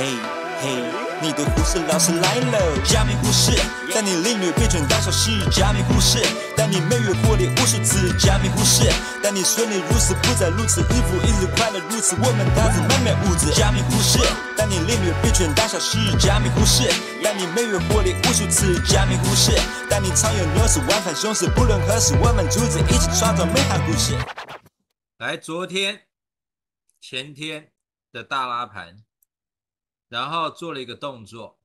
嘿，嘿，你的护士老师来了。加密护士，带你领略标准大小事。加密护士，带你每月过里无数次。加密护士，带你顺利如市，不再如此，日复一日快乐如此。我们打造美妙屋子，加密护士，带你领略标准大小事。加密护士，带你每月过里无数次。加密护士，带你畅游牛市，往返熊市，不论何时，我们组织一起创造美好故事。来，昨天、前天的大拉盘。然后做了一个动作，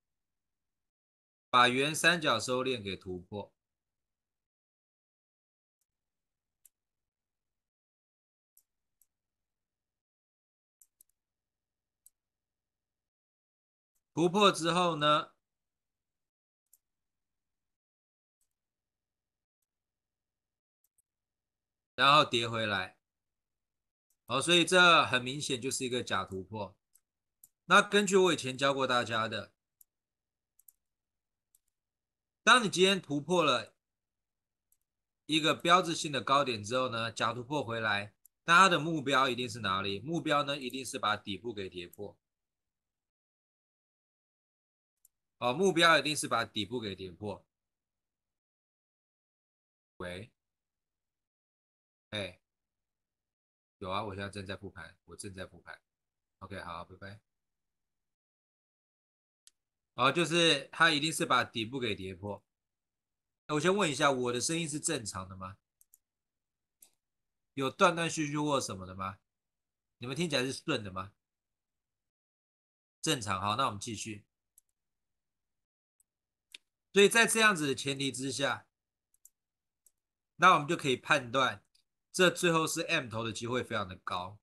把原三角收敛给突破。突破之后呢，然后叠回来。好，所以这很明显就是一个假突破。那根据我以前教过大家的，当你今天突破了一个标志性的高点之后呢，假突破回来，那它的目标一定是哪里？目标呢，一定是把底部给跌破。哦，目标一定是把底部给跌破。喂，哎，有啊，我现在正在复盘，我正在复盘。OK，好，拜拜。哦，就是它一定是把底部给跌破。我先问一下，我的声音是正常的吗？有断断续续或什么的吗？你们听起来是顺的吗？正常，好，那我们继续。所以在这样子的前提之下，那我们就可以判断，这最后是 M 头的机会非常的高。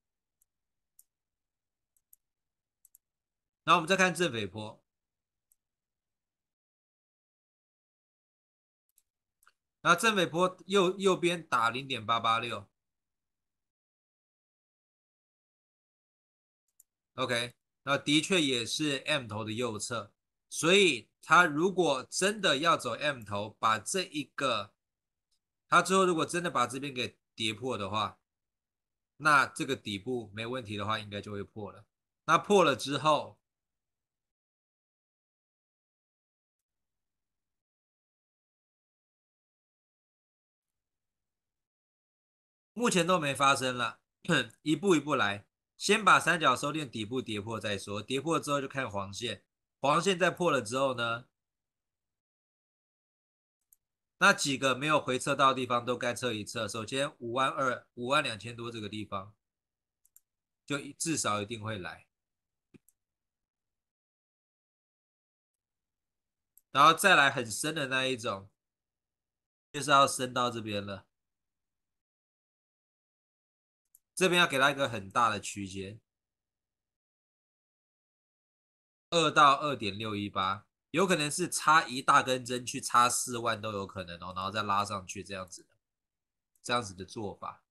然后我们再看正北坡。那正伟波右右边打零点八八六，OK，那的确也是 M 头的右侧，所以它如果真的要走 M 头，把这一个，它之后如果真的把这边给跌破的话，那这个底部没问题的话，应该就会破了。那破了之后，目前都没发生了，一步一步来，先把三角收敛底部跌破再说。跌破之后就看黄线，黄线再破了之后呢，那几个没有回撤到地方都该测一测。首先五万二、五万两千多这个地方，就至少一定会来，然后再来很深的那一种，就是要升到这边了。这边要给它一个很大的区间，二到二点六一八，有可能是插一大根针去插四万都有可能哦，然后再拉上去这样子的，这样子的做法。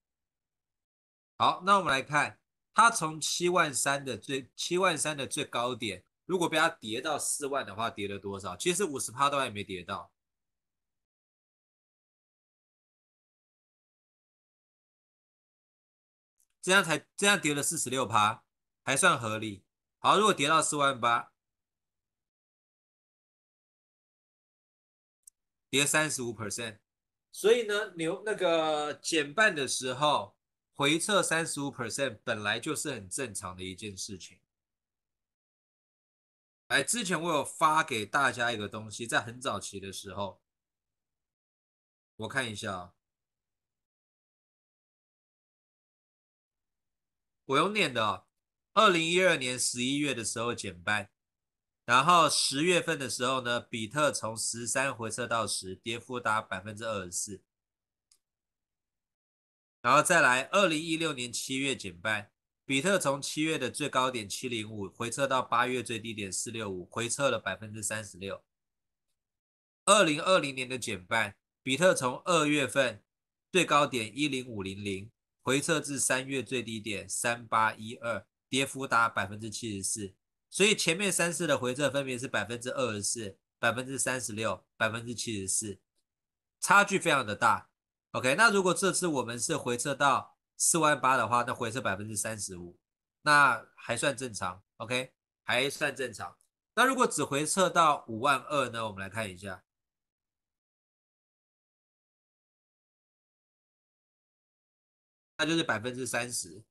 好，那我们来看，它从七万三的最七万三的最高点，如果被它跌到四万的话，跌了多少？其实五十趴都还没跌到。这样才这样跌了四十六趴，还算合理。好，如果跌到四万八，跌三十五 percent，所以呢，牛那个减半的时候回撤三十五 percent，本来就是很正常的一件事情。哎，之前我有发给大家一个东西，在很早期的时候，我看一下。我用念的，二零一二年十一月的时候减半，然后十月份的时候呢，比特从十三回撤到十，跌幅达百分之二十四。然后再来，二零一六年七月减半，比特从七月的最高点七零五回撤到八月最低点四六五，回撤了百分之三十六。二零二零年的减半，比特从二月份最高点一零五零零。回撤至三月最低点三八一二，跌幅达百分之七十四。所以前面三次的回撤分别是百分之二十四、百分之三十六、百分之七十四，差距非常的大。OK，那如果这次我们是回撤到四万八的话，那回撤百分之三十五，那还算正常。OK，还算正常。那如果只回撤到五万二呢？我们来看一下。那就是百分之三十。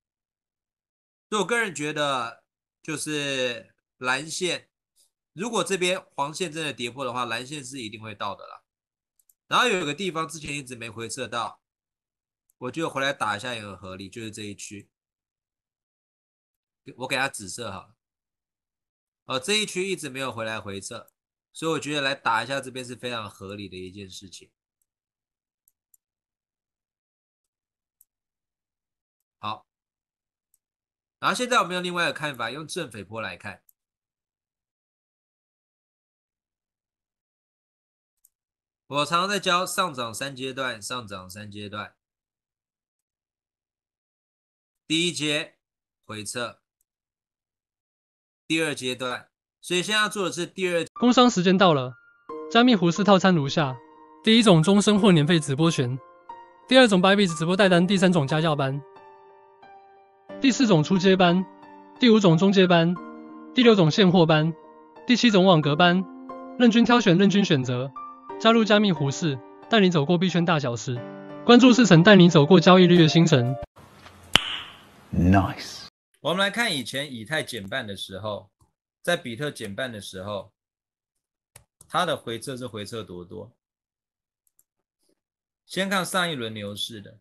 所以我个人觉得，就是蓝线，如果这边黄线真的跌破的话，蓝线是一定会到的了。然后有个地方之前一直没回撤到，我就回来打一下也很合理，就是这一区。我给它紫色哈。呃，这一区一直没有回来回撤，所以我觉得来打一下这边是非常合理的一件事情。然后现在我们用另外一个看法，用正斐波来看。我常常在教上涨三阶段，上涨三阶段。第一阶回撤，第二阶段，所以现在要做的是第二。工商时间到了，加密胡氏套餐如下：第一种终身或年费直播权，第二种白鼻子直播代单，第三种家教班。四种出阶班，第五种中阶班，第六种现货班，第七种网格班，任君挑选，任君选择。加入加密胡市，带你走过币圈大小事。关注四城，带你走过交易日月星辰。Nice，我们来看以前以太减半的时候，在比特减半的时候，它的回撤是回撤多多。先看上一轮牛市的。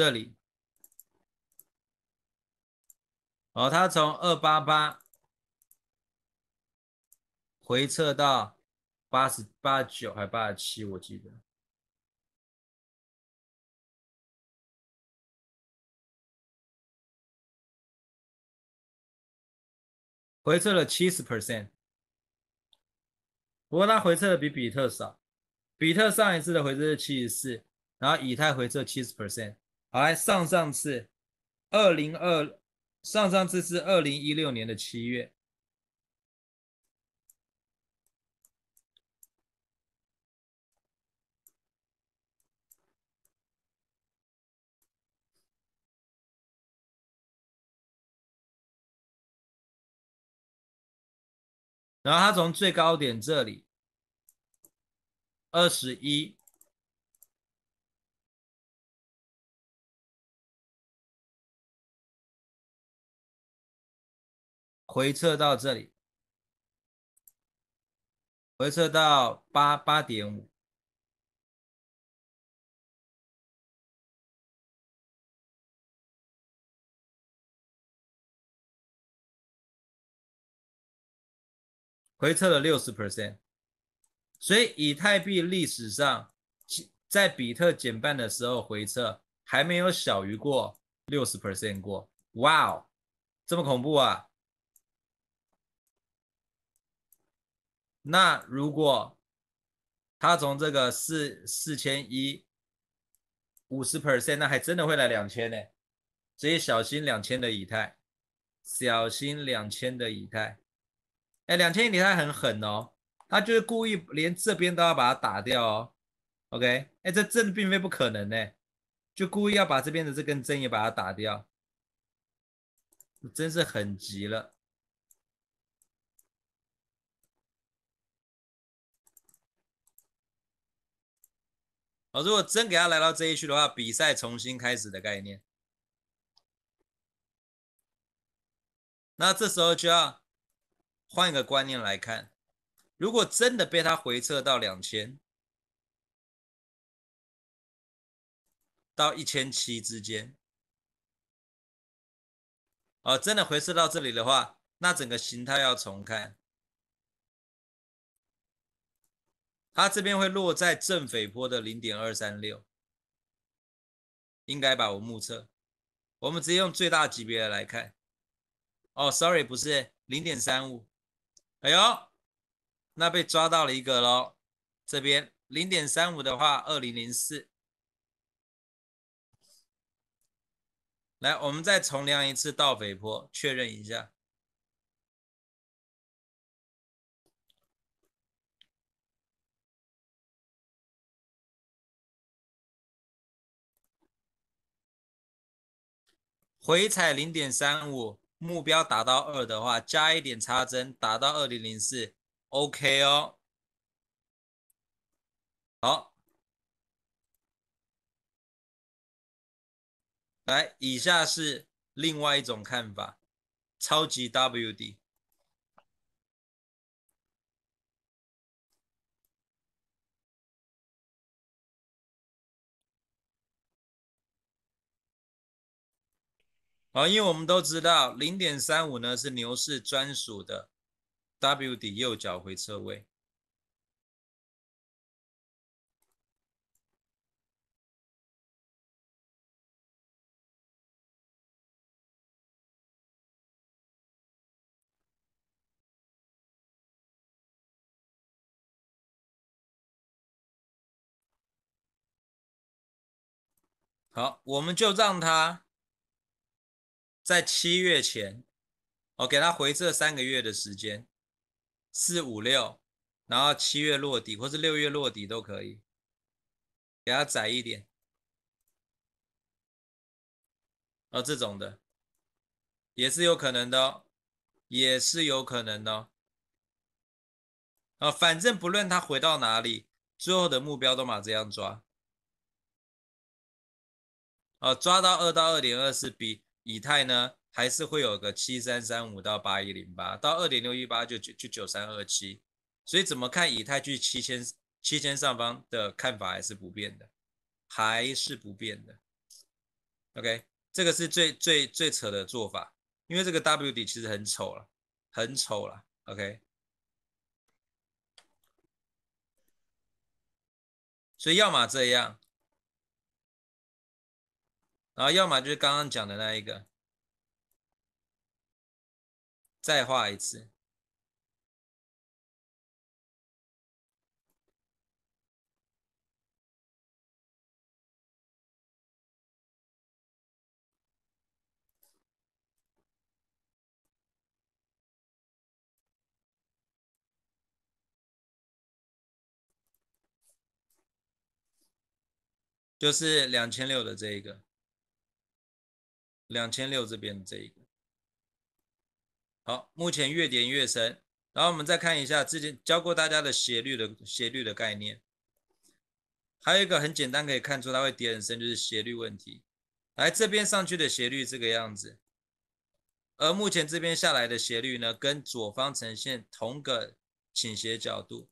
这里，哦，它从二八八回撤到八十八九还八十七，我记得回撤了七十 percent。不过它回撤的比比特少，比特上一次的回撤是七十，然后以太回撤七十 percent。来上上次，二零二上上次是二零一六年的七月，然后它从最高点这里，二十一。回撤到这里，回撤到八八点五，回撤了六十 percent，所以以太币历史上在比特减半的时候回撤还没有小于过六十 percent 过，哇，这么恐怖啊！那如果他从这个四四千一五十 percent，那还真的会来两千呢，所以小心两千的以太，小心两千的以太。哎，两千以太很狠哦，他就是故意连这边都要把它打掉哦。OK，哎，这真的并非不可能呢，就故意要把这边的这根针也把它打掉，真是很急了。哦，如果真给他来到这一区的话，比赛重新开始的概念。那这时候就要换一个观念来看，如果真的被他回撤到两千到一千七之间，哦，真的回撤到这里的话，那整个形态要重看。它这边会落在正斐坡的零点二三六，应该吧？我目测。我们直接用最大级别的来看。哦，sorry，不是零点三五。哎呦，那被抓到了一个喽。这边零点三五的话，二零零四。来，我们再重量一次到斐坡，确认一下。回踩零点三五，目标达到二的话，加一点插针打到二零零四，OK 哦。好，来，以下是另外一种看法，超级 WD。好，因为我们都知道，零点三五呢是牛市专属的 W 底右脚回撤位。好，我们就让它。在七月前，我给他回这三个月的时间，四五六，然后七月落底，或是六月落底都可以，给他窄一点。啊，这种的，也是有可能的，也是有可能的。啊，反正不论他回到哪里，最后的目标都嘛这样抓。啊，抓到二到二点二四 B。以太呢，还是会有个七三三五到八一零八，到二点六一八就就就九三二七，所以怎么看以太去七千七千上方的看法还是不变的，还是不变的。OK，这个是最最最扯的做法，因为这个 WD 其实很丑了，很丑了。OK，所以要么这样。然后，要么就是刚刚讲的那一个，再画一次，就是两千六的这一个。两千六这边这一个，好，目前越点越深，然后我们再看一下之前教过大家的斜率的斜率的概念，还有一个很简单可以看出它会跌很深就是斜率问题，来这边上去的斜率这个样子，而目前这边下来的斜率呢，跟左方呈现同个倾斜角度，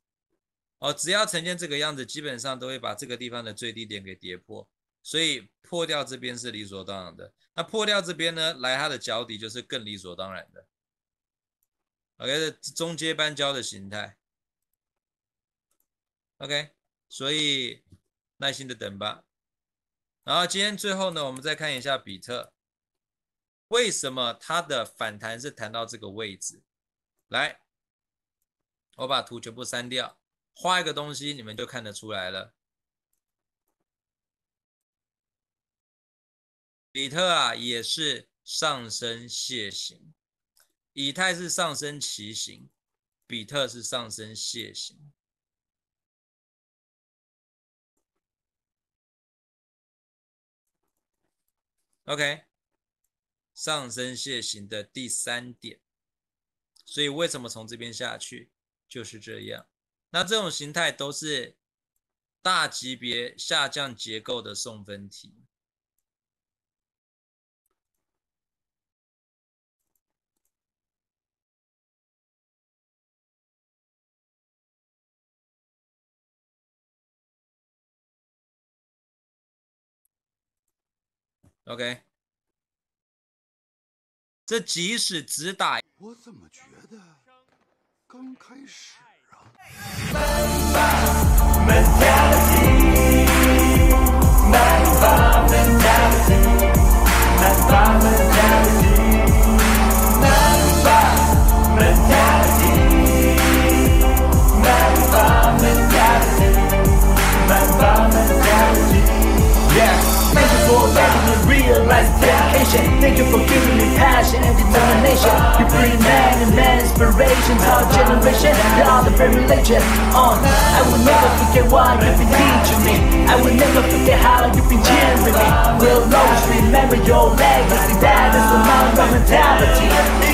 哦，只要呈现这个样子，基本上都会把这个地方的最低点给跌破。所以破掉这边是理所当然的，那破掉这边呢，来它的脚底就是更理所当然的。OK，中间班交的形态。OK，所以耐心的等吧。然后今天最后呢，我们再看一下比特，为什么它的反弹是弹到这个位置？来，我把图全部删掉，画一个东西，你们就看得出来了。比特啊，也是上升蟹形，以太是上升棋形，比特是上升蟹形。OK，上升蟹形的第三点，所以为什么从这边下去就是这样？那这种形态都是大级别下降结构的送分题。OK，这即使只打，我怎么觉得刚开始啊？information. Thank you for giving me passion and determination. You bring man and man inspiration, our generation, the other religion. On, I will never forget what you've been teaching me. I will never forget how you've been cheering me. We'll always remember your legacy. That is the mind of mentality.